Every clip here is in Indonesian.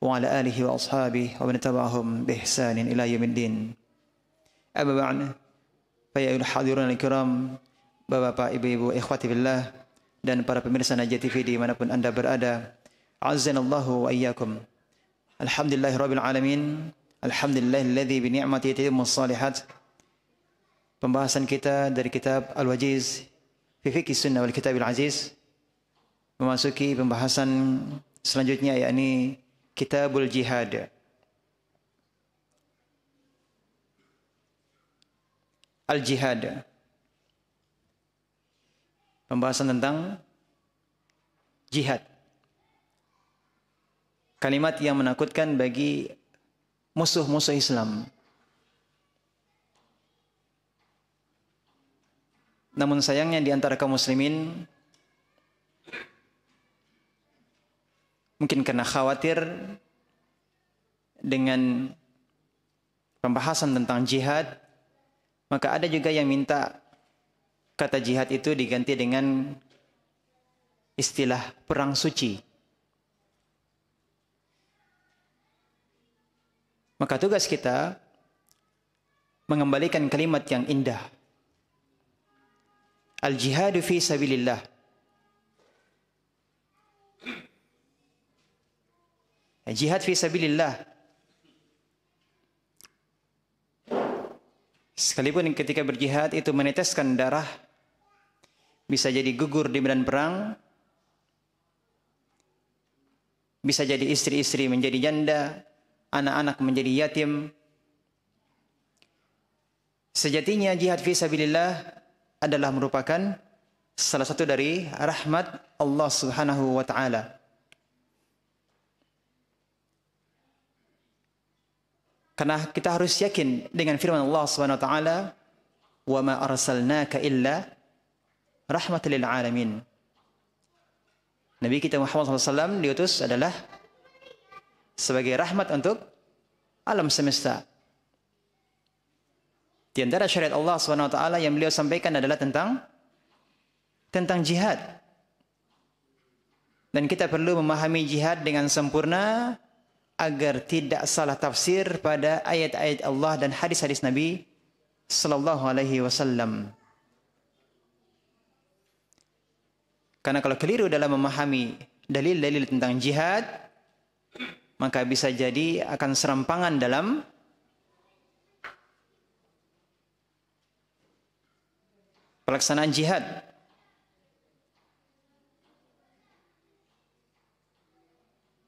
وعلى آله وأصحابه ومن تبعهم بإحسان إلى يوم الدين أما بعد فيا الحاضرون الكرام Bapak, Ibu-ibu, ikhwati billah dan para pemirsa Najati TV dimanapun Anda berada. Azanallahu wa iyyakum. Alhamdulillahi rabbil alamin. Alhamdulillahilladzi bi ni'matihi tatimmus salihat. Pembahasan kita dari kitab Al-Wajiz fi fiqh sunnah wal kitab al-aziz memasuki pembahasan selanjutnya yakni Kitabul Jihad. Al-Jihad. Pembahasan tentang jihad. Kalimat yang menakutkan bagi musuh-musuh Islam. Namun sayangnya di antara kaum muslimin Mungkin karena khawatir dengan pembahasan tentang jihad, maka ada juga yang minta kata jihad itu diganti dengan istilah perang suci. Maka tugas kita mengembalikan kalimat yang indah. Al-jihadu fi sabilillah. Jihad fi sabilillah. Sekalipun ketika berjihad itu meneteskan darah, bisa jadi gugur di medan perang, bisa jadi istri-istri menjadi janda, anak-anak menjadi yatim. Sejatinya jihad fi sabilillah adalah merupakan salah satu dari rahmat Allah Subhanahu wa taala. Karena kita harus yakin dengan firman Allah Subhanahu wa taala, "Wa ma arsalnaka illa rahmatan lil alamin." Nabi kita Muhammad SAW diutus adalah sebagai rahmat untuk alam semesta. Di antara syariat Allah Subhanahu wa taala yang beliau sampaikan adalah tentang tentang jihad. Dan kita perlu memahami jihad dengan sempurna agar tidak salah tafsir pada ayat-ayat Allah dan hadis-hadis Nabi sallallahu alaihi wasallam. Karena kalau keliru dalam memahami dalil-dalil tentang jihad, maka bisa jadi akan serampangan dalam pelaksanaan jihad.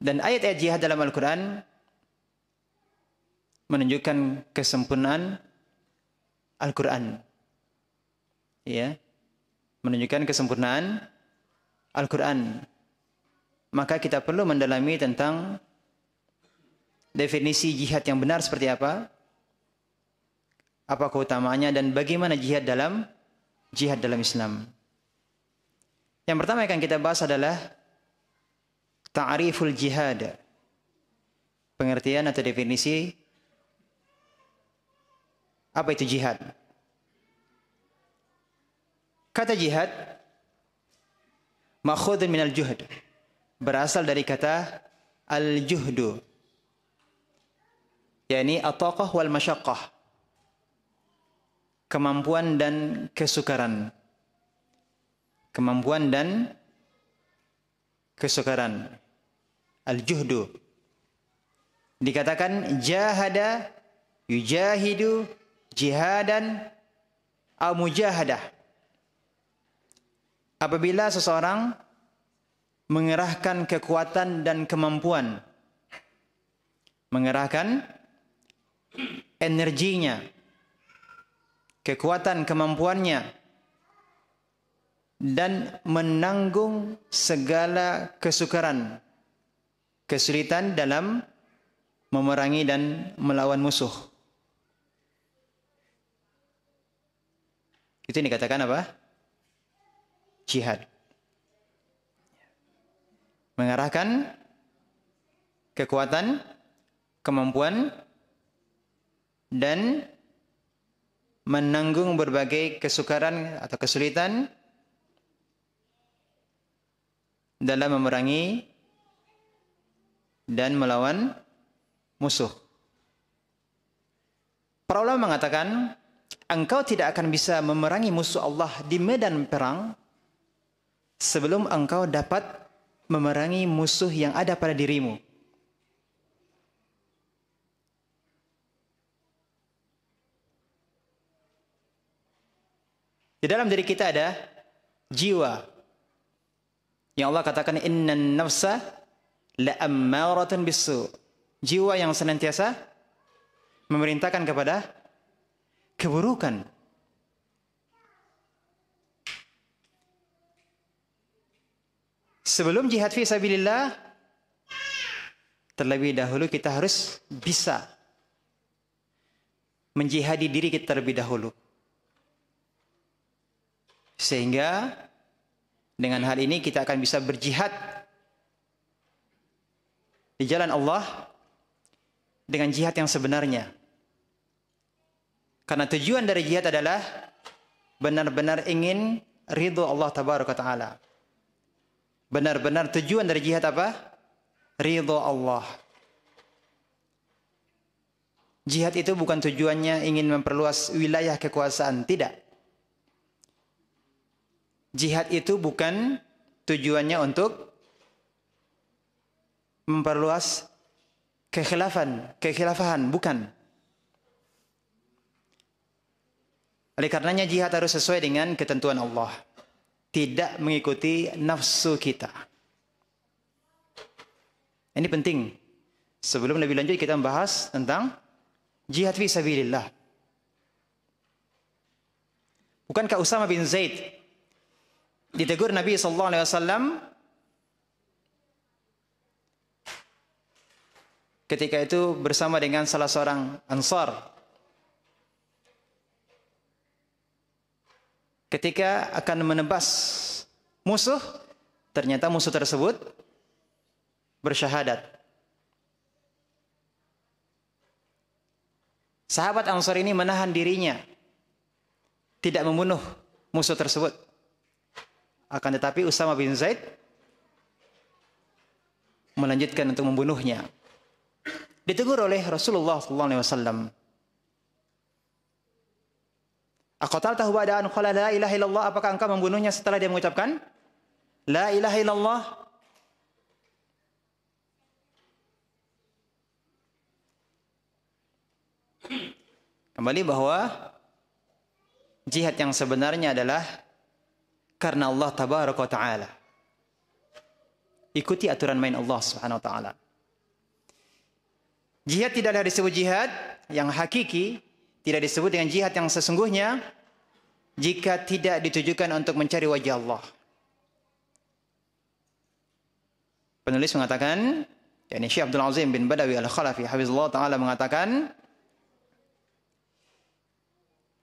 Dan ayat-ayat jihad dalam Al-Quran menunjukkan kesempurnaan Al-Quran. Ya, menunjukkan kesempurnaan Al-Quran. Maka kita perlu mendalami tentang definisi jihad yang benar seperti apa, apa keutamaannya dan bagaimana jihad dalam jihad dalam Islam. Yang pertama yang akan kita bahas adalah ta'riful jihad. Pengertian atau definisi apa itu jihad? Kata jihad makhudun minal juhd berasal dari kata al-juhdu yakni ataqah wal masyaqqah kemampuan dan kesukaran kemampuan dan kesukaran al-juhdu. Dikatakan jahada yujahidu jihadan au mujahadah. Apabila seseorang mengerahkan kekuatan dan kemampuan mengerahkan energinya kekuatan kemampuannya dan menanggung segala kesukaran kesulitan dalam memerangi dan melawan musuh. Itu yang dikatakan apa? Jihad. Mengarahkan kekuatan, kemampuan, dan menanggung berbagai kesukaran atau kesulitan dalam memerangi dan melawan musuh. Para ulama mengatakan, engkau tidak akan bisa memerangi musuh Allah di medan perang sebelum engkau dapat memerangi musuh yang ada pada dirimu. Di dalam diri kita ada jiwa. Yang Allah katakan innan nafsa la'ammaratan bisu. Jiwa yang senantiasa memerintahkan kepada keburukan. Sebelum jihad fi sabilillah terlebih dahulu kita harus bisa menjihadi diri kita terlebih dahulu. Sehingga dengan hal ini kita akan bisa berjihad di jalan Allah dengan jihad yang sebenarnya. Karena tujuan dari jihad adalah benar-benar ingin ridho Allah tabaraka taala. Benar-benar tujuan dari jihad apa? Ridho Allah. Jihad itu bukan tujuannya ingin memperluas wilayah kekuasaan, tidak. Jihad itu bukan tujuannya untuk memperluas kekhilafan, kekhilafahan, bukan. Oleh karenanya jihad harus sesuai dengan ketentuan Allah. Tidak mengikuti nafsu kita. Ini penting. Sebelum lebih lanjut kita membahas tentang jihad fi sabilillah. Bukankah Usama bin Zaid ditegur Nabi sallallahu alaihi wasallam ketika itu bersama dengan salah seorang Ansar. Ketika akan menebas musuh, ternyata musuh tersebut bersyahadat. Sahabat Ansar ini menahan dirinya tidak membunuh musuh tersebut. Akan tetapi Usama bin Zaid melanjutkan untuk membunuhnya ditegur oleh Rasulullah SAW. Akotal tahu adaan qala la ilaha illallah apakah engkau membunuhnya setelah dia mengucapkan la ilaha illallah Kembali bahwa jihad yang sebenarnya adalah karena Allah tabaraka taala. Ikuti aturan main Allah Subhanahu wa taala. Jihad tidaklah disebut jihad yang hakiki, tidak disebut dengan jihad yang sesungguhnya jika tidak ditujukan untuk mencari wajah Allah. Penulis mengatakan, yakni Syekh Abdul Azim bin Badawi Al-Khalafi hafizallahu taala mengatakan,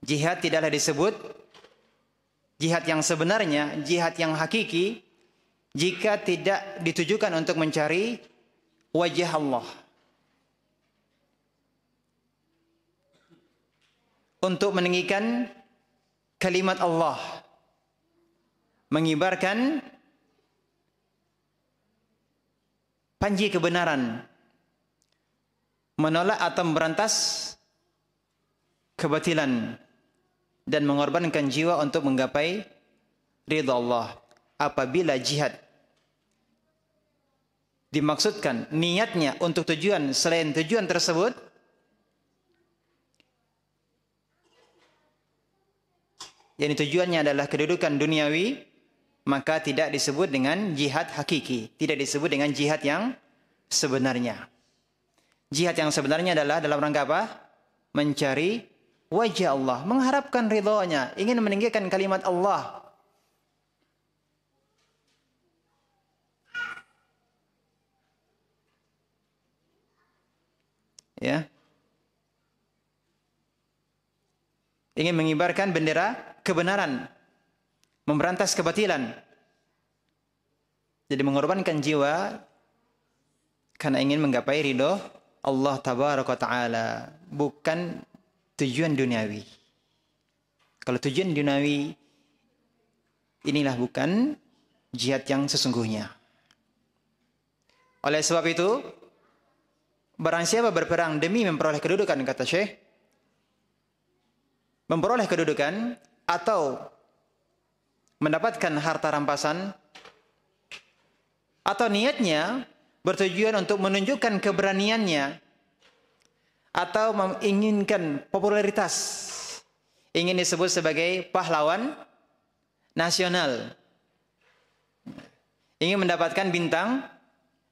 jihad tidaklah disebut jihad yang sebenarnya, jihad yang hakiki jika tidak ditujukan untuk mencari wajah Allah. untuk meninggikan kalimat Allah mengibarkan panji kebenaran menolak atau memberantas kebatilan dan mengorbankan jiwa untuk menggapai ridha Allah apabila jihad dimaksudkan niatnya untuk tujuan selain tujuan tersebut yang tujuannya adalah kedudukan duniawi, maka tidak disebut dengan jihad hakiki, tidak disebut dengan jihad yang sebenarnya. Jihad yang sebenarnya adalah dalam rangka apa? Mencari wajah Allah, mengharapkan ridhonya, ingin meninggikan kalimat Allah. Ya. Ingin mengibarkan bendera kebenaran, memberantas kebatilan. Jadi mengorbankan jiwa karena ingin menggapai ridho Allah tabaraka taala, bukan tujuan duniawi. Kalau tujuan duniawi inilah bukan jihad yang sesungguhnya. Oleh sebab itu, barang siapa berperang demi memperoleh kedudukan kata Syekh, memperoleh kedudukan atau mendapatkan harta rampasan atau niatnya bertujuan untuk menunjukkan keberaniannya atau menginginkan popularitas ingin disebut sebagai pahlawan nasional ingin mendapatkan bintang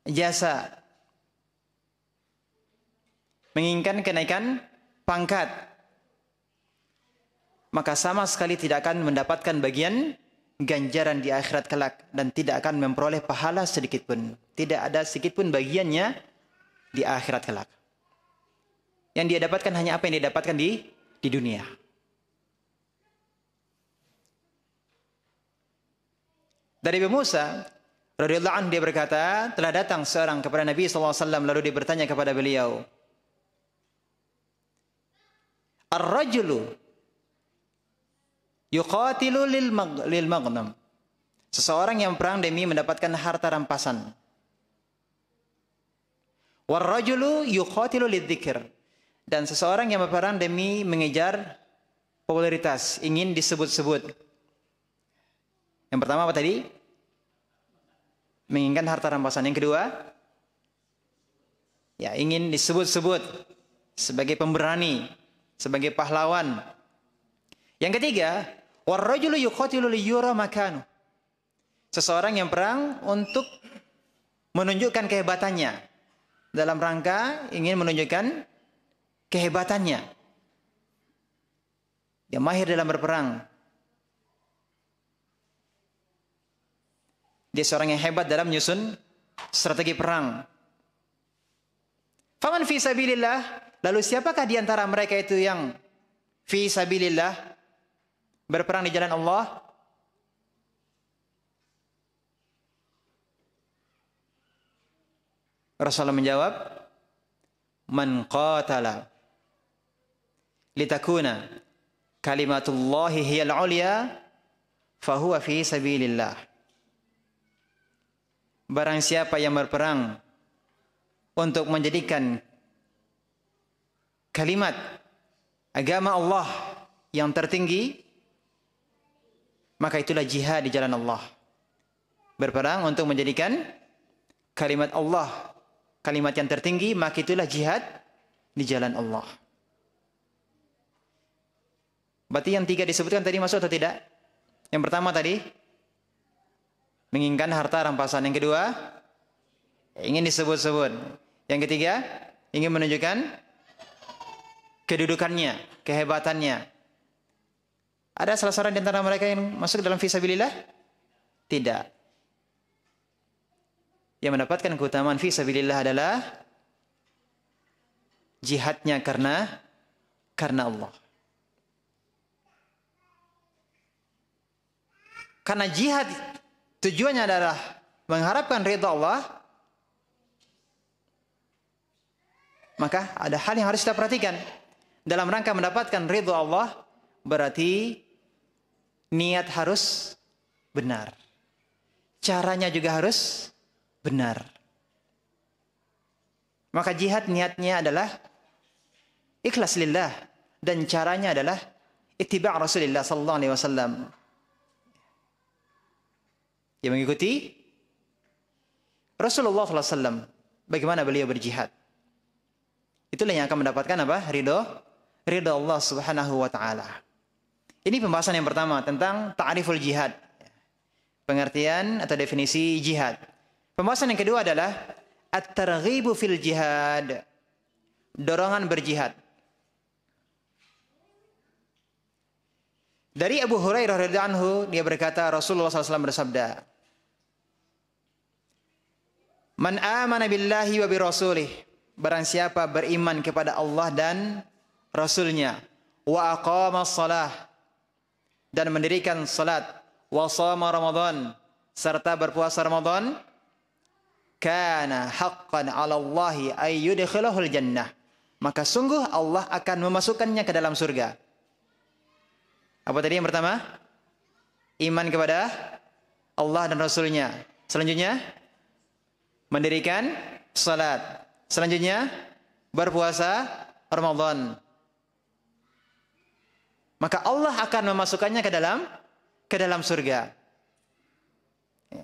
jasa menginginkan kenaikan pangkat maka sama sekali tidak akan mendapatkan bagian ganjaran di akhirat kelak dan tidak akan memperoleh pahala sedikit pun. Tidak ada sedikit pun bagiannya di akhirat kelak. Yang dia dapatkan hanya apa yang dia dapatkan di di dunia. Dari Abu Musa radhiyallahu anhu dia berkata, telah datang seorang kepada Nabi SAW lalu dia bertanya kepada beliau, Ar-rajulu Yuqatilu lil, mag, lil Seseorang yang perang demi mendapatkan harta rampasan. Warrajulu yuqatilu lidzikir. Dan seseorang yang berperang demi mengejar popularitas, ingin disebut-sebut. Yang pertama apa tadi? Menginginkan harta rampasan. Yang kedua, ya ingin disebut-sebut sebagai pemberani, sebagai pahlawan. Yang ketiga, Warrajulu yuqatilu liyura makanu. Seseorang yang perang untuk menunjukkan kehebatannya. Dalam rangka ingin menunjukkan kehebatannya. Dia mahir dalam berperang. Dia seorang yang hebat dalam menyusun strategi perang. Faman fi sabilillah, lalu siapakah di antara mereka itu yang fi sabilillah berperang di jalan Allah Rasulullah menjawab man qatala litakuna kalimatullahi hiyal ulya fahuwa fi sabilillah barang siapa yang berperang untuk menjadikan kalimat agama Allah yang tertinggi maka itulah jihad di jalan Allah. Berperang untuk menjadikan kalimat Allah kalimat yang tertinggi, maka itulah jihad di jalan Allah. Berarti yang tiga disebutkan tadi masuk atau tidak? Yang pertama tadi menginginkan harta rampasan. Yang kedua ingin disebut-sebut. Yang ketiga ingin menunjukkan kedudukannya, kehebatannya. Ada salah seorang di antara mereka yang masuk dalam visabilillah? Tidak. Yang mendapatkan keutamaan visabilillah adalah jihadnya karena karena Allah. Karena jihad tujuannya adalah mengharapkan ridha Allah, maka ada hal yang harus kita perhatikan. Dalam rangka mendapatkan ridho Allah, berarti Niat harus benar. Caranya juga harus benar. Maka jihad niatnya adalah ikhlas lillah dan caranya adalah ittiba Rasulullah sallallahu alaihi wasallam. mengikuti Rasulullah sallallahu alaihi wasallam bagaimana beliau berjihad. Itulah yang akan mendapatkan apa? Ridho ridho Allah Subhanahu wa taala. Ini pembahasan yang pertama tentang ta'riful jihad. Pengertian atau definisi jihad. Pembahasan yang kedua adalah at-targhibu fil jihad. Dorongan berjihad. Dari Abu Hurairah radhiyallahu anhu dia berkata Rasulullah SAW bersabda, "Man amana billahi wa bi rasulih." Barang siapa beriman kepada Allah dan Rasulnya, wa aqama salah dan mendirikan salat wa Ramadan serta berpuasa Ramadan kana haqqan 'ala Allahi jannah maka sungguh Allah akan memasukkannya ke dalam surga apa tadi yang pertama iman kepada Allah dan Rasulnya selanjutnya mendirikan salat selanjutnya berpuasa Ramadan maka Allah akan memasukkannya ke dalam ke dalam surga. Ya.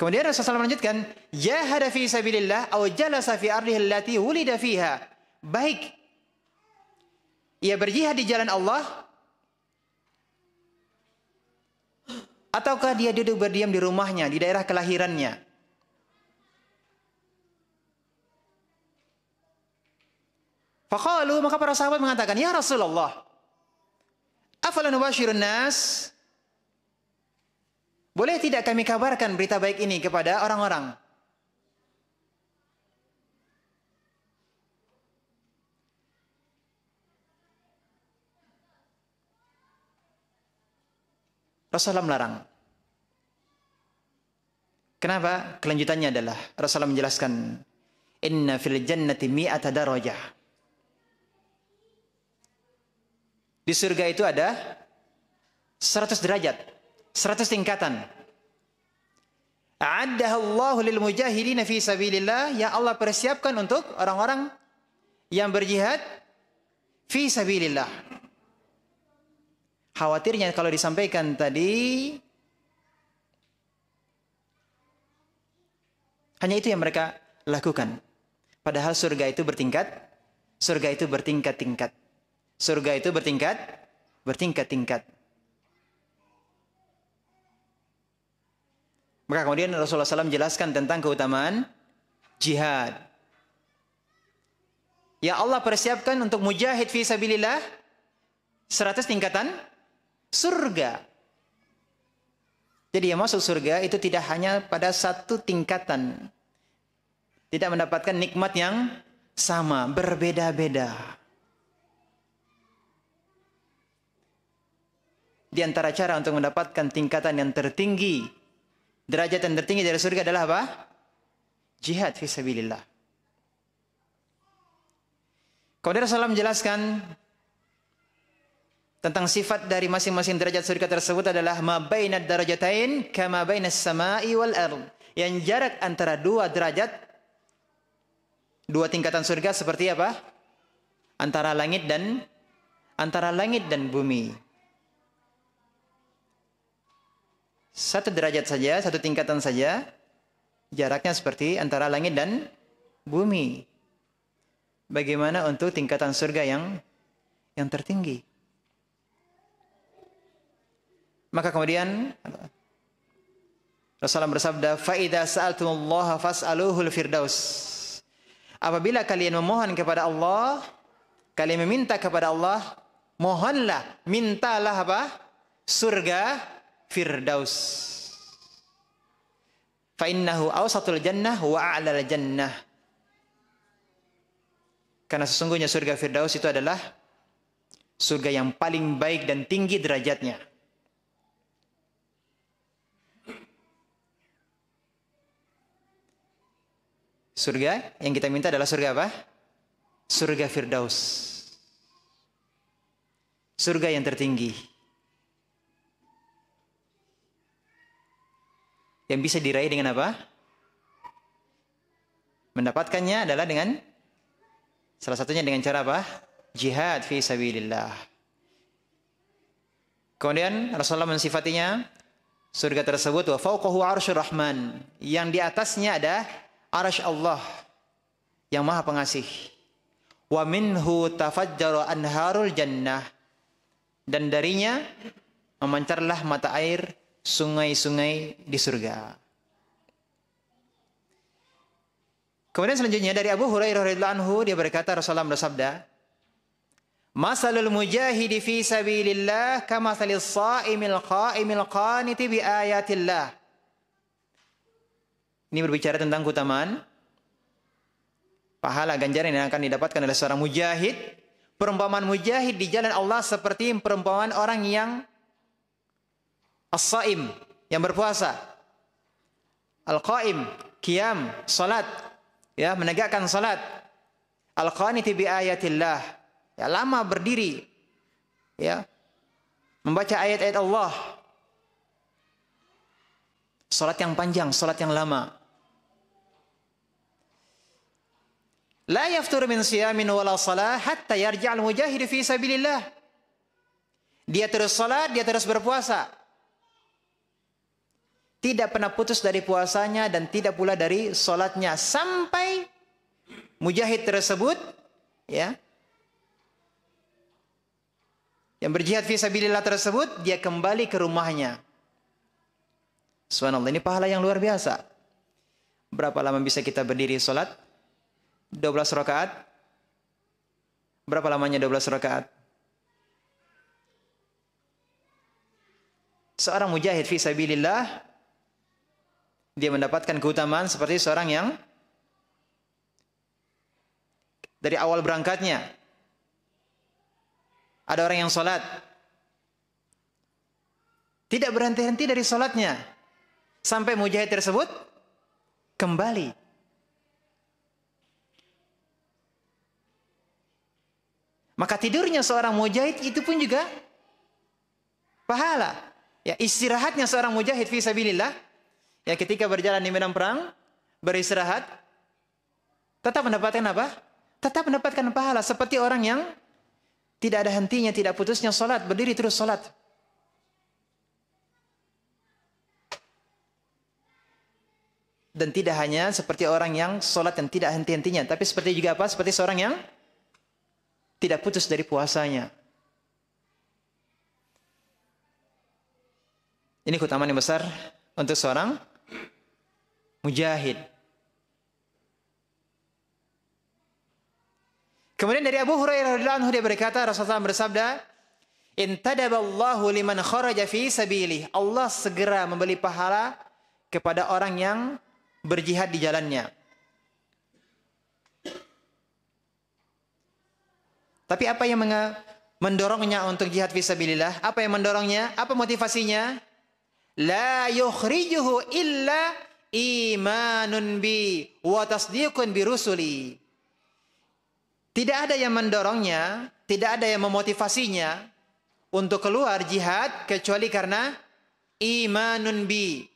Kemudian Rasulullah SAW melanjutkan, Ya hadafi sabilillah aw jalasa fi ardihi allati wulida fiha." Baik ia berjihad di jalan Allah ataukah dia duduk berdiam di rumahnya, di daerah kelahirannya. Faqalu maka para sahabat mengatakan, "Ya Rasulullah, afalan nubashirun nas?" Boleh tidak kami kabarkan berita baik ini kepada orang-orang? Rasulullah melarang. Kenapa? Kelanjutannya adalah Rasulullah menjelaskan, "Inna fil jannati mi'ata darajah." Di surga itu ada 100 derajat, 100 tingkatan. Allah lil mujahidina fi sabilillah. Ya Allah persiapkan untuk orang-orang yang berjihad fi sabilillah. Khawatirnya kalau disampaikan tadi hanya itu yang mereka lakukan. Padahal surga itu bertingkat, surga itu bertingkat-tingkat. Surga itu bertingkat, bertingkat-tingkat. Maka kemudian Rasulullah SAW jelaskan tentang keutamaan jihad. Ya Allah persiapkan untuk mujahid fi sabilillah 100 tingkatan surga. Jadi yang masuk surga itu tidak hanya pada satu tingkatan. Tidak mendapatkan nikmat yang sama, berbeda-beda. Di antara cara untuk mendapatkan tingkatan yang tertinggi, derajat yang tertinggi dari surga adalah apa? Jihad fi sabilillah. Qadir Salam menjelaskan tentang sifat dari masing-masing derajat surga tersebut adalah ma bainad darajatain kama bainas sama'i wal ard. Yang jarak antara dua derajat dua tingkatan surga seperti apa? Antara langit dan antara langit dan bumi. Satu derajat saja, satu tingkatan saja, jaraknya seperti antara langit dan bumi. Bagaimana untuk tingkatan surga yang yang tertinggi? Maka kemudian Rasulullah bersabda, "Faida sa'altumullaha fas'aluhul firdaus." Apabila kalian memohon kepada Allah, kalian meminta kepada Allah, mohonlah, mintalah apa? Surga firdaus. Fa innahu awsatul jannah wa a'lal jannah. Karena sesungguhnya surga firdaus itu adalah surga yang paling baik dan tinggi derajatnya. Surga yang kita minta adalah surga apa? Surga firdaus. Surga yang tertinggi. yang bisa diraih dengan apa? Mendapatkannya adalah dengan salah satunya dengan cara apa? Jihad fi sabilillah. Kemudian Rasulullah mensifatinya surga tersebut wa fawqahu arsyur rahman yang di atasnya ada arasy Allah yang maha pengasih. Wa minhu tafajjaru anharul jannah dan darinya memancarlah mata air sungai-sungai di surga. Kemudian selanjutnya dari Abu Hurairah radhiyallahu anhu dia berkata Rasulullah bersabda, "Masalul mujahidi fi sabilillah kamathalis sha'imil qa'imil qaniti bi ayatillah." Ini berbicara tentang keutamaan pahala ganjaran yang akan didapatkan oleh seorang mujahid. Perumpamaan mujahid di jalan Allah seperti perumpamaan orang yang As-saim yang berpuasa. Al-qaim, qiyam, salat. Ya, menegakkan salat. Al-qaniti bi ayatillah. Ya, lama berdiri. Ya. Membaca ayat-ayat Allah. Salat yang panjang, salat yang lama. La yaftur min siyamin wala salah hatta yarja'al mujahid fi sabilillah. Dia terus salat, dia terus berpuasa tidak pernah putus dari puasanya dan tidak pula dari solatnya sampai mujahid tersebut ya yang berjihad fisabilillah tersebut dia kembali ke rumahnya subhanallah ini pahala yang luar biasa berapa lama bisa kita berdiri solat 12 rakaat berapa lamanya 12 rakaat seorang mujahid fisabilillah dia mendapatkan keutamaan seperti seorang yang dari awal berangkatnya ada orang yang sholat tidak berhenti-henti dari sholatnya sampai mujahid tersebut kembali maka tidurnya seorang mujahid itu pun juga pahala ya istirahatnya seorang mujahid fi sabilillah Ya ketika berjalan di medan perang, beristirahat, tetap mendapatkan apa? Tetap mendapatkan pahala seperti orang yang tidak ada hentinya, tidak putusnya sholat, berdiri terus sholat. Dan tidak hanya seperti orang yang sholat yang tidak henti-hentinya, tapi seperti juga apa? Seperti seorang yang tidak putus dari puasanya. Ini keutamaan yang besar untuk seorang Mujahid. Kemudian dari Abu Hurairah radhiyallahu anhu dia berkata Rasulullah bersabda, "Intadaballahu liman kharaja fi sabilih." Allah segera membeli pahala kepada orang yang berjihad di jalannya. Tapi apa yang mendorongnya untuk jihad fisabilillah? Apa yang mendorongnya? Apa motivasinya? La yukhrijuhu illa imanun bi wa tasdiqun bi rusuli. Tidak ada yang mendorongnya, tidak ada yang memotivasinya untuk keluar jihad kecuali karena imanun bi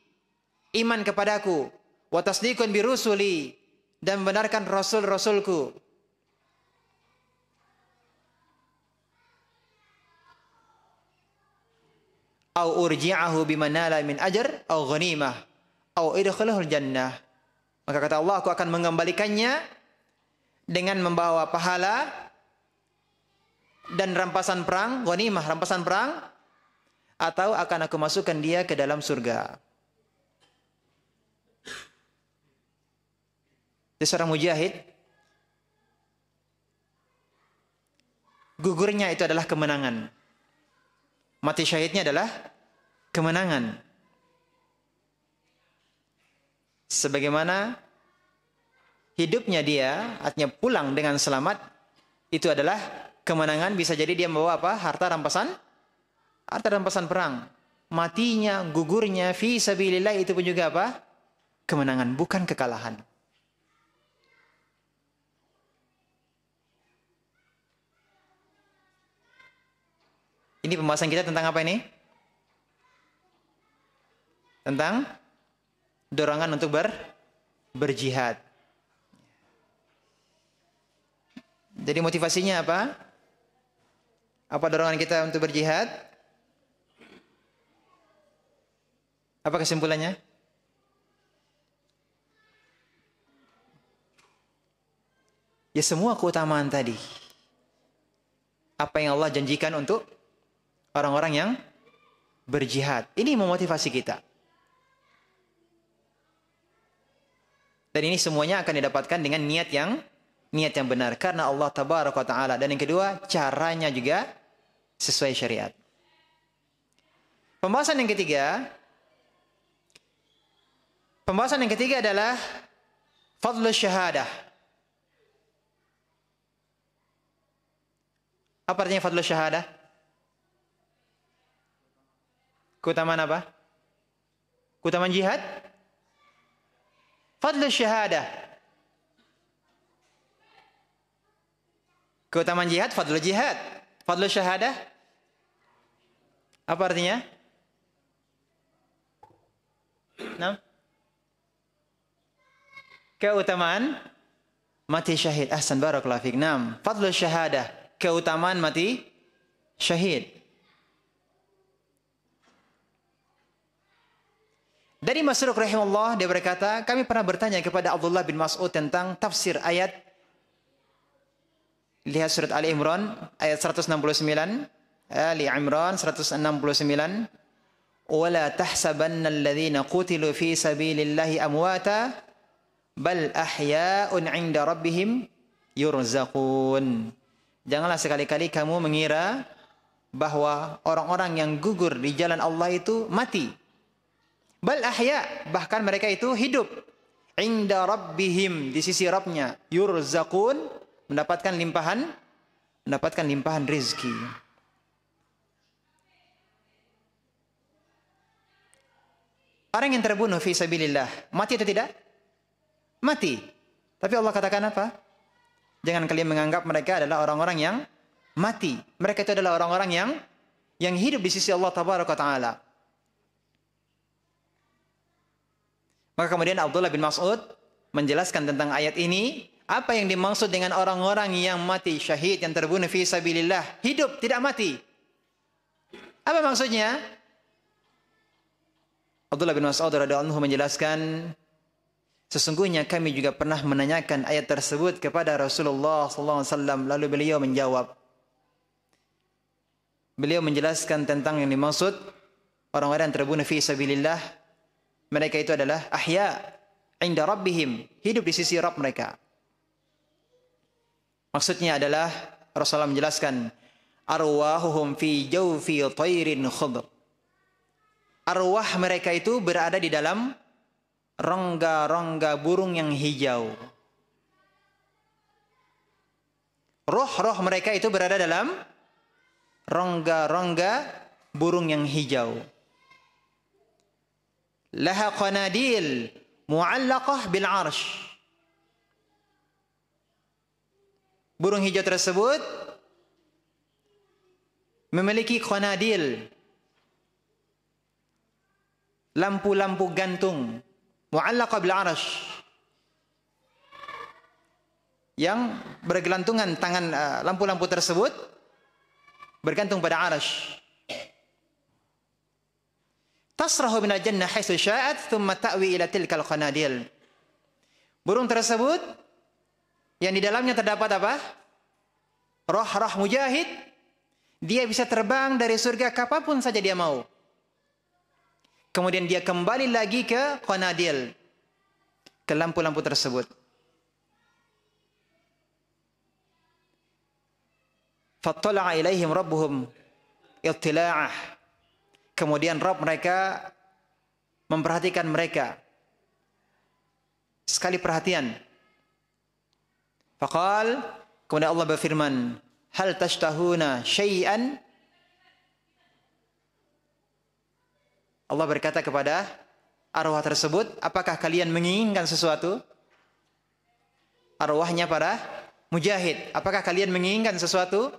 iman kepadaku wa tasdiqun bi rusuli dan benarkan rasul-rasulku. Au urji'ahu bimanala min ajar au ghanimah au idkhulul jannah. Maka kata Allah, aku akan mengembalikannya dengan membawa pahala dan rampasan perang, ghanimah, rampasan perang atau akan aku masukkan dia ke dalam surga. Di seorang mujahid. Gugurnya itu adalah kemenangan. Mati syahidnya adalah kemenangan sebagaimana hidupnya dia artinya pulang dengan selamat itu adalah kemenangan bisa jadi dia membawa apa harta rampasan harta rampasan perang matinya gugurnya fi sabilillah itu pun juga apa kemenangan bukan kekalahan Ini pembahasan kita tentang apa ini? Tentang dorongan untuk ber berjihad. Jadi motivasinya apa? Apa dorongan kita untuk berjihad? Apa kesimpulannya? Ya semua keutamaan tadi. Apa yang Allah janjikan untuk orang-orang yang berjihad. Ini memotivasi kita. Dan ini semuanya akan didapatkan dengan niat yang niat yang benar karena Allah tabaraka taala. Dan yang kedua, caranya juga sesuai syariat. Pembahasan yang ketiga Pembahasan yang ketiga adalah fadl syahadah. Apa artinya fadl syahadah? Keutamaan apa? Keutamaan jihad? Fadl syahadah. Keutamaan jihad, fadl jihad. Fadl syahadah. Apa artinya? Nah. Keutamaan mati syahid. Ahsan barakallahu fiik. Naam. Fadl syahadah. Keutamaan mati syahid. Dari Masruq rahimahullah, dia berkata, kami pernah bertanya kepada Abdullah bin Mas'ud tentang tafsir ayat Lihat surat Ali Imran ayat 169 Ali eh, Imran 169 Wala tahsabanna alladhina qutilu fi sabilillahi amwata bal ahya'un 'inda rabbihim yurzaqun Janganlah sekali-kali kamu mengira bahwa orang-orang yang gugur di jalan Allah itu mati Bal ahya, bahkan mereka itu hidup. Inda rabbihim, di sisi Rabbnya. Yurzakun, mendapatkan limpahan, mendapatkan limpahan rezeki Orang yang terbunuh fi sabilillah, mati atau tidak? Mati. Tapi Allah katakan apa? Jangan kalian menganggap mereka adalah orang-orang yang mati. Mereka itu adalah orang-orang yang yang hidup di sisi Allah Tabaraka taala. Maka kemudian Abdullah bin Mas'ud menjelaskan tentang ayat ini, apa yang dimaksud dengan orang-orang yang mati syahid yang terbunuh fi sabilillah, hidup tidak mati. Apa maksudnya? Abdullah bin Mas'ud radhiyallahu menjelaskan Sesungguhnya kami juga pernah menanyakan ayat tersebut kepada Rasulullah SAW. Lalu beliau menjawab. Beliau menjelaskan tentang yang dimaksud orang-orang yang terbunuh fi sabilillah mereka itu adalah ahya inda rabbihim, hidup di sisi Rabb mereka. Maksudnya adalah Rasulullah menjelaskan arwahuhum fi jawfi tairin khudr. Arwah mereka itu berada di dalam rongga-rongga burung yang hijau. Roh-roh mereka itu berada dalam rongga-rongga burung yang hijau laha qanadil mu'allaqah bil arsh. Burung hijau tersebut memiliki qanadil lampu-lampu gantung mu'allaqah bil arsh yang bergelantungan tangan eh, lampu-lampu tersebut bergantung pada arsh tasrahu minal jannah haitsu sya'at thumma ta'wi ila tilkal qanadil. Burung tersebut yang di dalamnya terdapat apa? Roh-roh mujahid. Dia bisa terbang dari surga kapanpun saja dia mau. Kemudian dia kembali lagi ke qanadil. Ke lampu-lampu tersebut. Fattala'a ilaihim rabbuhum ittila'ah Kemudian Rob mereka memperhatikan mereka. Sekali perhatian. Fakal, kemudian Allah berfirman, Hal tashtahuna syai'an? Allah berkata kepada arwah tersebut, apakah kalian menginginkan sesuatu? Arwahnya para mujahid, apakah kalian menginginkan sesuatu?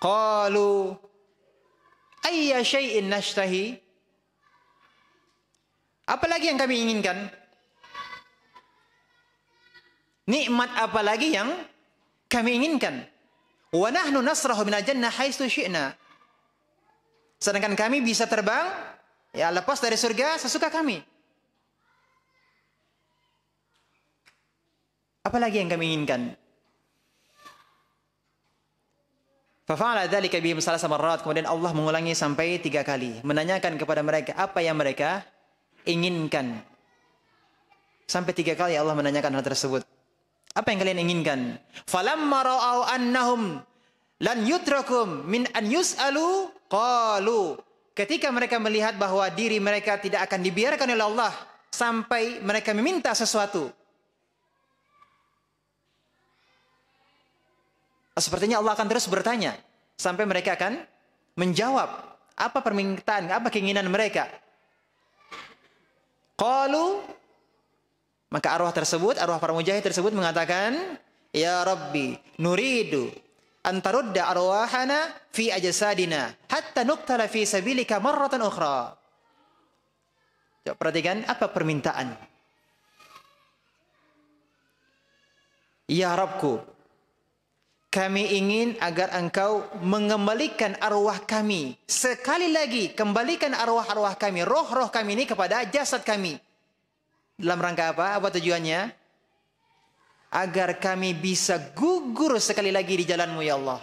Qalu ayya syai'in nashtahi apalagi yang kami inginkan nikmat apalagi yang kami inginkan wa nahnu nasrahu minal jannah haitsu syi'na sedangkan kami bisa terbang ya lepas dari surga sesuka kami apalagi yang kami inginkan Fafa'ala dhalika bihim salasa marrat. Kemudian Allah mengulangi sampai tiga kali. Menanyakan kepada mereka apa yang mereka inginkan. Sampai tiga kali Allah menanyakan hal tersebut. Apa yang kalian inginkan? Falamma ra'au annahum lan yutrakum min an yus'alu qalu. Ketika mereka melihat bahwa diri mereka tidak akan dibiarkan oleh Allah sampai mereka meminta sesuatu, Sepertinya Allah akan terus bertanya sampai mereka akan menjawab apa permintaan, apa keinginan mereka. Qalu maka arwah tersebut, arwah para mujahid tersebut mengatakan, "Ya Rabbi, nuridu antarudda arwahana fi ajsadina hatta nuqtala fi sabilika marratan ukhra." Coba perhatikan apa permintaan. Ya Rabbku, kami ingin agar engkau mengembalikan arwah kami. Sekali lagi, kembalikan arwah-arwah kami, roh-roh kami ini kepada jasad kami. Dalam rangka apa? Apa tujuannya? Agar kami bisa gugur sekali lagi di jalanmu ya Allah.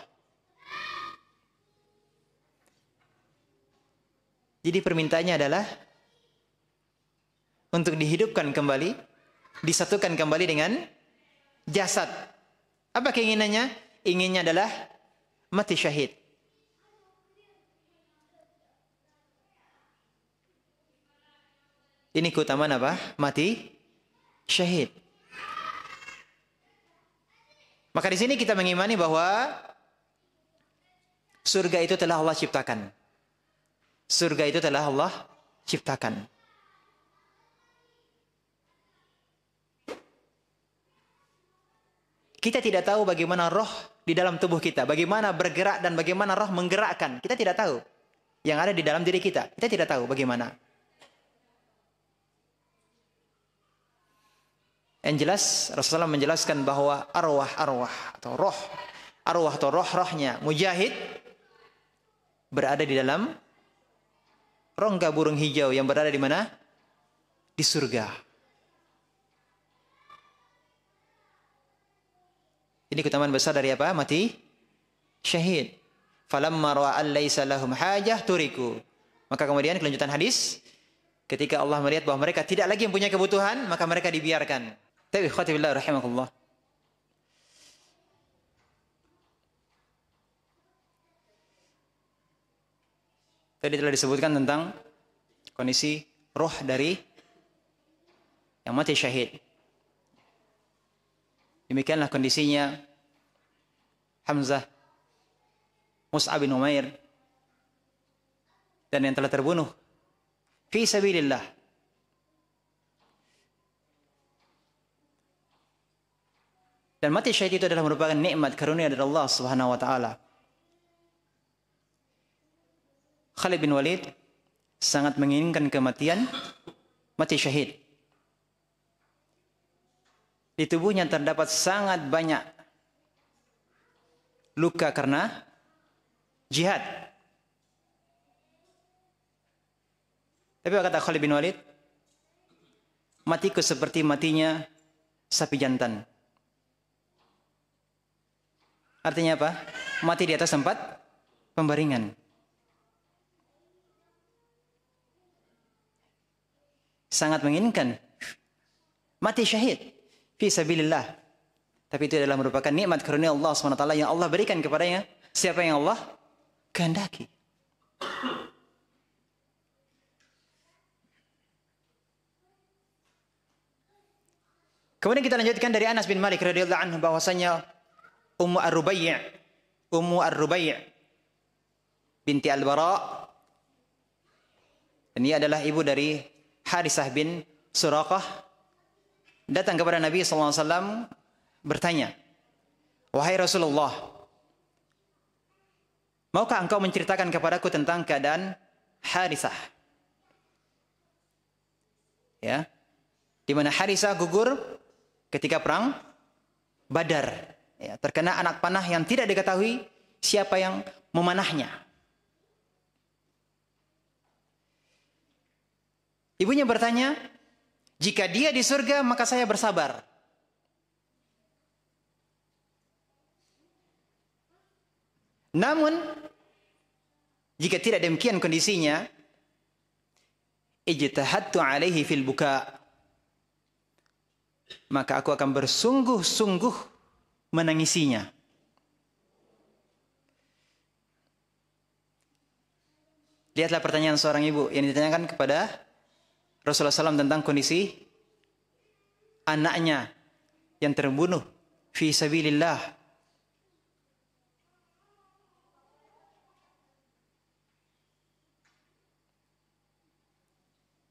Jadi permintaannya adalah untuk dihidupkan kembali, disatukan kembali dengan jasad. Apa keinginannya? inginnya adalah mati syahid. Ini keutamaan apa? Mati syahid. Maka di sini kita mengimani bahwa surga itu telah Allah ciptakan. Surga itu telah Allah ciptakan. Kita tidak tahu bagaimana roh di dalam tubuh kita, bagaimana bergerak dan bagaimana roh menggerakkan, kita tidak tahu. Yang ada di dalam diri kita, kita tidak tahu bagaimana. Yang jelas Rasulullah menjelaskan bahwa arwah-arwah atau roh, arwah atau roh-rohnya mujahid berada di dalam rongga burung hijau yang berada di mana? Di surga. Ini keutamaan besar dari apa? Mati syahid. Falamma ra'an lahum hajah turiku. Maka kemudian kelanjutan hadis ketika Allah melihat bahwa mereka tidak lagi mempunyai kebutuhan, maka mereka dibiarkan. Tapi khawatirlah rahimakumullah. Tadi telah disebutkan tentang kondisi roh dari yang mati syahid. Demikianlah kondisinya Hamzah, Mus'ab bin Umair, dan yang telah terbunuh. Fi sabilillah. Dan mati syahid itu adalah merupakan nikmat karunia dari Allah Subhanahu wa taala. Khalid bin Walid sangat menginginkan kematian mati syahid. Di tubuhnya terdapat sangat banyak luka karena jihad. Tapi kata Khalid bin Walid, matiku seperti matinya sapi jantan. Artinya apa? Mati di atas tempat pembaringan. Sangat menginginkan. Mati syahid fi sabilillah. Tapi itu adalah merupakan nikmat karunia Allah SWT yang Allah berikan kepadanya. Siapa yang Allah kehendaki. Kemudian kita lanjutkan dari Anas bin Malik radhiyallahu anhu bahwasanya Ummu Ar-Rubai' Ummu Ar-Rubai' binti Al-Bara ini adalah ibu dari Harisah bin Suraqah datang kepada Nabi SAW bertanya, Wahai Rasulullah, maukah engkau menceritakan kepadaku tentang keadaan Harisah? Ya, di mana Harisah gugur ketika perang Badar, ya, terkena anak panah yang tidak diketahui siapa yang memanahnya. Ibunya bertanya, jika dia di surga, maka saya bersabar. Namun, jika tidak demikian kondisinya, ijtahadtu alaihi fil buka. Maka aku akan bersungguh-sungguh menangisinya. Lihatlah pertanyaan seorang ibu yang ditanyakan kepada Rasulullah SAW tentang kondisi anaknya yang terbunuh fi sabilillah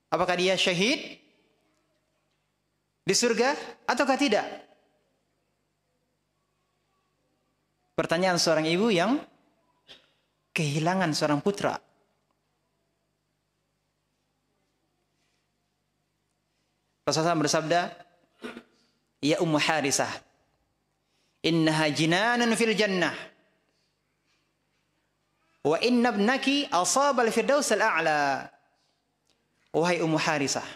Apakah dia syahid di surga ataukah tidak? Pertanyaan seorang ibu yang kehilangan seorang putra. Rasulullah bersabda, "Ya Ummu Harisah, innaha jinanun fil jannah." Wa inna ibnaki asaba al-firdaus al-a'la. Wahai Ummu Harisah,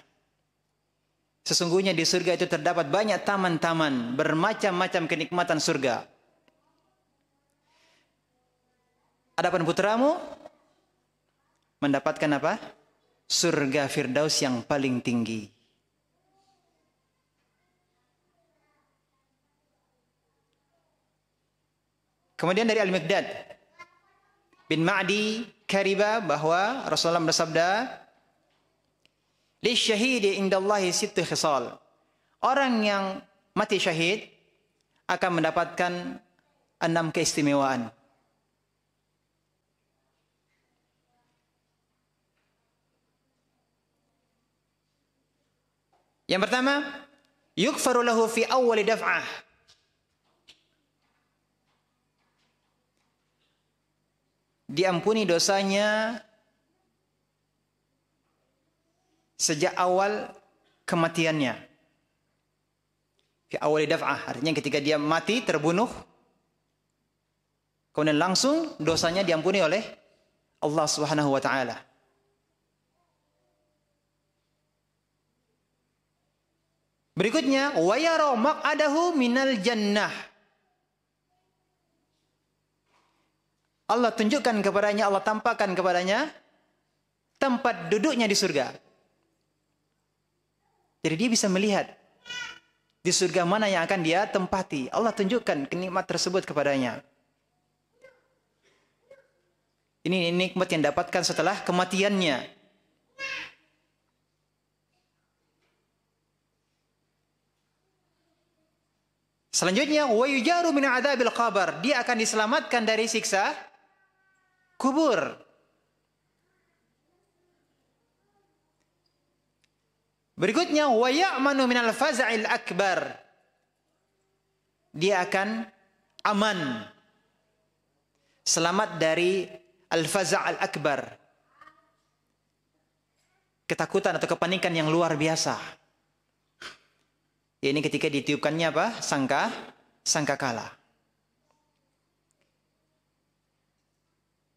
Sesungguhnya di surga itu terdapat banyak taman-taman, bermacam-macam kenikmatan surga. Adapun putramu mendapatkan apa? Surga Firdaus yang paling tinggi. Kemudian dari Al-Miqdad bin Ma'di Kariba bahwa Rasulullah bersabda, "Li syahidi indallahi sittu khisal." Orang yang mati syahid akan mendapatkan enam keistimewaan. Yang pertama, yukfaru lahu fi awwali daf'ah. diampuni dosanya sejak awal kematiannya. Fi awal daf'ah, artinya ketika dia mati terbunuh kemudian langsung dosanya diampuni oleh Allah Subhanahu wa taala. Berikutnya, wa yara maq'adahu minal jannah. Allah tunjukkan kepadanya, Allah tampakkan kepadanya tempat duduknya di surga. Jadi dia bisa melihat di surga mana yang akan dia tempati. Allah tunjukkan kenikmat tersebut kepadanya. Ini nikmat yang dapatkan setelah kematiannya. Selanjutnya, wa yujaru min adabil qabar. Dia akan diselamatkan dari siksa kubur. Berikutnya wa ya'manu minal faza'il akbar. Dia akan aman. Selamat dari al-faza'al akbar. Ketakutan atau kepanikan yang luar biasa. Ini ketika ditiupkannya apa? Sangka, sangka kalah.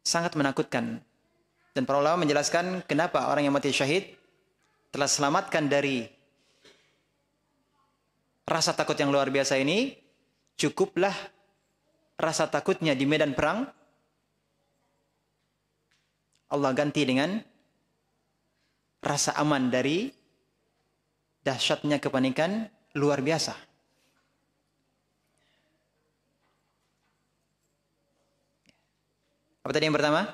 sangat menakutkan. Dan para ulama menjelaskan kenapa orang yang mati syahid telah selamatkan dari rasa takut yang luar biasa ini, cukuplah rasa takutnya di medan perang Allah ganti dengan rasa aman dari dahsyatnya kepanikan luar biasa. Apa tadi yang pertama?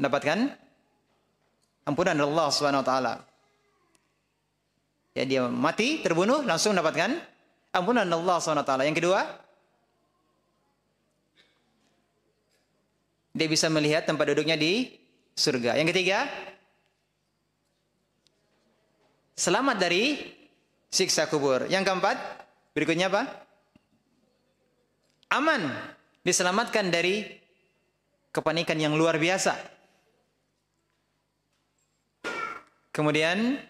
Mendapatkan ampunan Allah Subhanahu wa taala. Ya dia mati, terbunuh, langsung mendapatkan ampunan Allah Subhanahu wa taala. Yang kedua, dia bisa melihat tempat duduknya di surga. Yang ketiga, selamat dari siksa kubur. Yang keempat, berikutnya apa? aman diselamatkan dari kepanikan yang luar biasa. Kemudian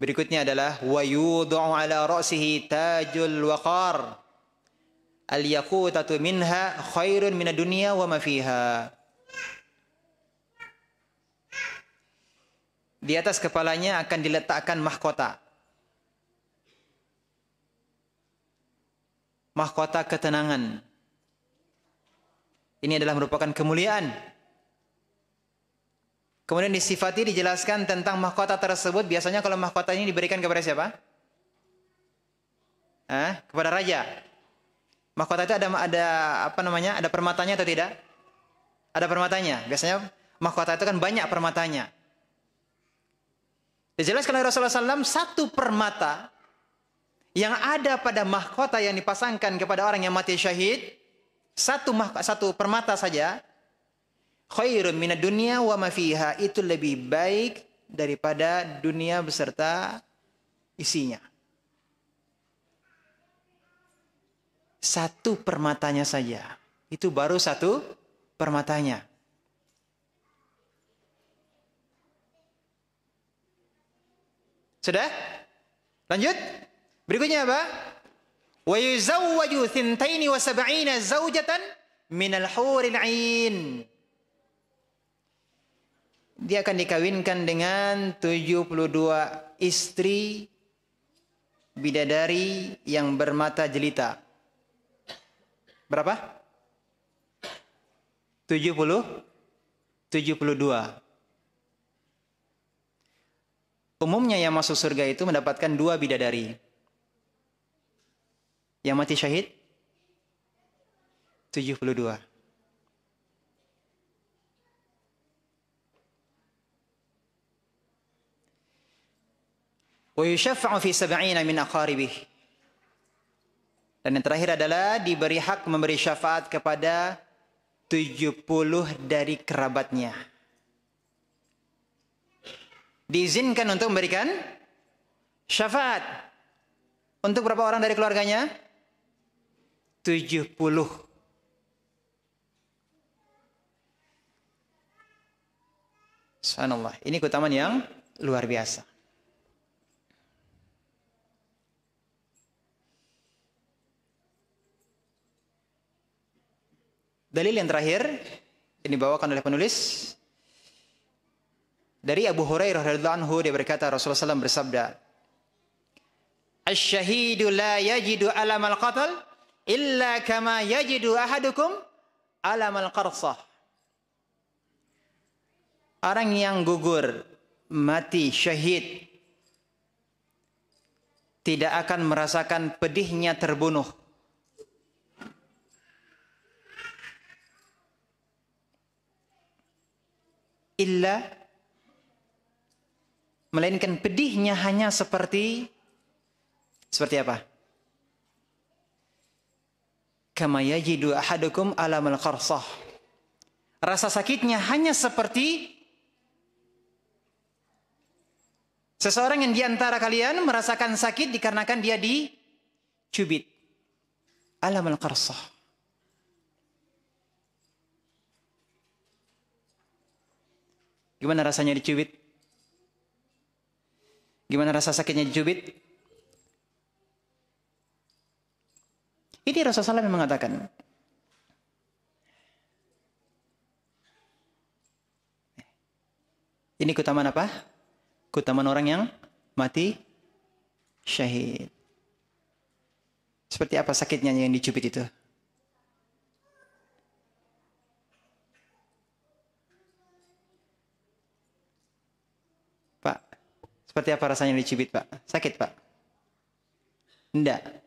berikutnya adalah wa yudhu ala ra'sihi tajul waqar al yaqutatu minha khairun minad dunya wa ma fiha. Di atas kepalanya akan diletakkan mahkota. mahkota ketenangan. Ini adalah merupakan kemuliaan. Kemudian disifati dijelaskan tentang mahkota tersebut. Biasanya kalau mahkota ini diberikan kepada siapa? Eh, Kepada raja. Mahkota itu ada ada apa namanya? Ada permatanya atau tidak? Ada permatanya. Biasanya mahkota itu kan banyak permatanya. Dijelaskan oleh Rasulullah SAW, satu permata yang ada pada mahkota yang dipasangkan kepada orang yang mati syahid satu mahkota, satu permata saja khairun minad dunia wa ma fiha itu lebih baik daripada dunia beserta isinya satu permatanya saja itu baru satu permatanya sudah lanjut Berikutnya apa? Wa yuzawwaju thintaini wa sab'ina zawjatan minal huril ain. Dia akan dikawinkan dengan 72 istri bidadari yang bermata jelita. Berapa? 70 72. Umumnya yang masuk surga itu mendapatkan dua bidadari. Yang mati syahid 72. Wa yushaffa'u fi sab'ina min aqaribih. Dan yang terakhir adalah diberi hak memberi syafaat kepada 70 dari kerabatnya. Diizinkan untuk memberikan syafaat untuk berapa orang dari keluarganya? 70. Subhanallah. Ini keutamaan yang luar biasa. Dalil yang terakhir yang dibawakan oleh penulis dari Abu Hurairah radhiallahu anhu dia berkata Rasulullah SAW bersabda Asy-syahidu la yajidu alam al qatal." illa kama yajidu ahadukum alamal qarsah. Orang yang gugur, mati, syahid, tidak akan merasakan pedihnya terbunuh. Illa melainkan pedihnya hanya seperti seperti apa? kama yajidu ahadukum alamal Rasa sakitnya hanya seperti seseorang yang diantara kalian merasakan sakit dikarenakan dia dicubit. Alamal qarsah. Gimana rasanya dicubit? Gimana rasa sakitnya dicubit? Ini Rasulullah SAW yang mengatakan. Ini keutamaan apa? Keutamaan orang yang mati syahid. Seperti apa sakitnya yang dicubit itu? Pak, seperti apa rasanya dicubit, Pak? Sakit, Pak? Enggak.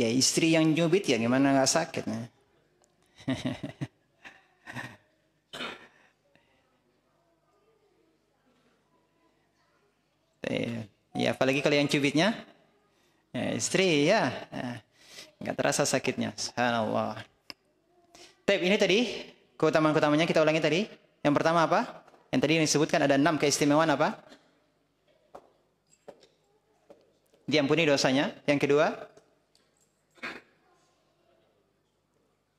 Ya istri yang nyubit ya gimana nggak sakit. Ya? Iya. ya apalagi kalau yang cubitnya ya, istri ya, ya nggak terasa sakitnya. Subhanallah. Tapi ini tadi keutamaan-keutamanya kita ulangi tadi. Yang pertama apa? Yang tadi yang disebutkan ada enam keistimewaan apa? Diampuni dosanya. Yang kedua,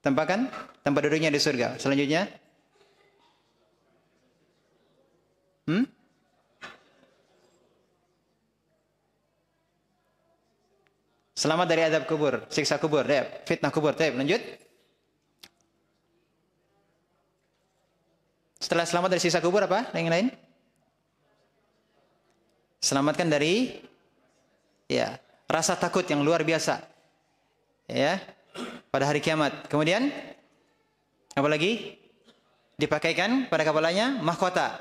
Tempakan tempat duduknya di surga. Selanjutnya. Hmm? Selamat dari adab kubur, siksa kubur, deh, fitnah kubur. Deh, lanjut. Setelah selamat dari siksa kubur apa? Yang lain? Selamatkan dari ya, rasa takut yang luar biasa. Ya pada hari kiamat. Kemudian apa lagi? Dipakaikan pada kepalanya mahkota.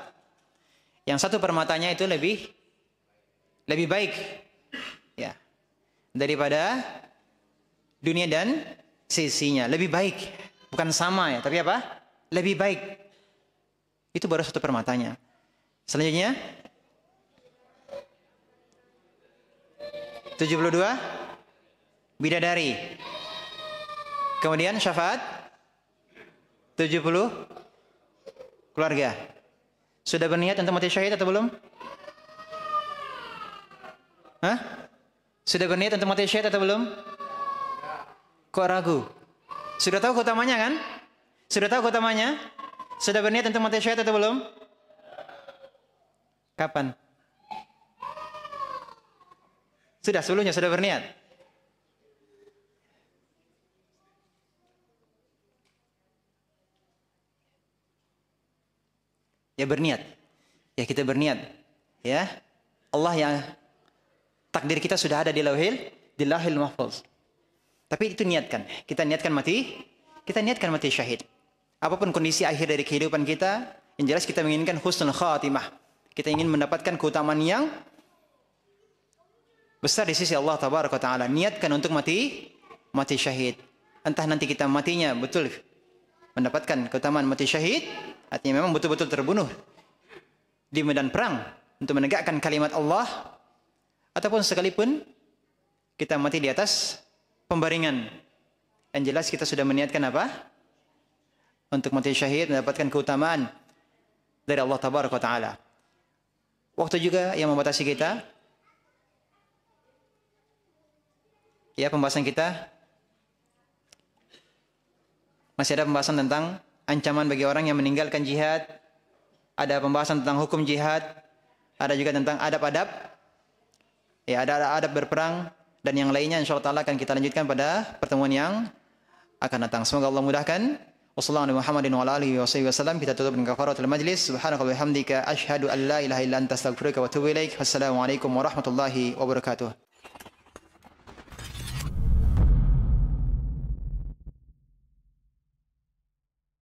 Yang satu permatanya itu lebih lebih baik ya daripada dunia dan sisinya lebih baik bukan sama ya tapi apa lebih baik itu baru satu permatanya selanjutnya 72 bidadari Kemudian syafaat 70 keluarga. Sudah berniat untuk mati syahid atau belum? Hah? Sudah berniat untuk mati syahid atau belum? Kok ragu? Sudah tahu keutamanya kan? Sudah tahu keutamanya? Sudah berniat untuk mati syahid atau belum? Kapan? Sudah sebelumnya sudah berniat. Ya berniat. Ya kita berniat. Ya. Allah yang takdir kita sudah ada di lauhil, di lauhil mahfuz. Tapi itu niatkan. Kita niatkan mati, kita niatkan mati syahid. Apapun kondisi akhir dari kehidupan kita, yang jelas kita menginginkan husnul khatimah. Kita ingin mendapatkan keutamaan yang besar di sisi Allah tabaraka taala. Niatkan untuk mati mati syahid. Entah nanti kita matinya betul mendapatkan keutamaan mati syahid artinya memang betul-betul terbunuh di medan perang untuk menegakkan kalimat Allah ataupun sekalipun kita mati di atas pembaringan yang jelas kita sudah meniatkan apa untuk mati syahid mendapatkan keutamaan dari Allah tabaraka taala waktu juga yang membatasi kita ya pembahasan kita masih ada pembahasan tentang ancaman bagi orang yang meninggalkan jihad. Ada pembahasan tentang hukum jihad. Ada juga tentang adab-adab. Ya, ada, adab berperang dan yang lainnya insya Allah akan kita lanjutkan pada pertemuan yang akan datang. Semoga Allah mudahkan. Wassalamualaikum Kita tutup dengan kafaratul majlis. Subhanakallahumma an la ilaha illa anta astaghfiruka wa atubu ilaik. Wassalamualaikum warahmatullahi wabarakatuh.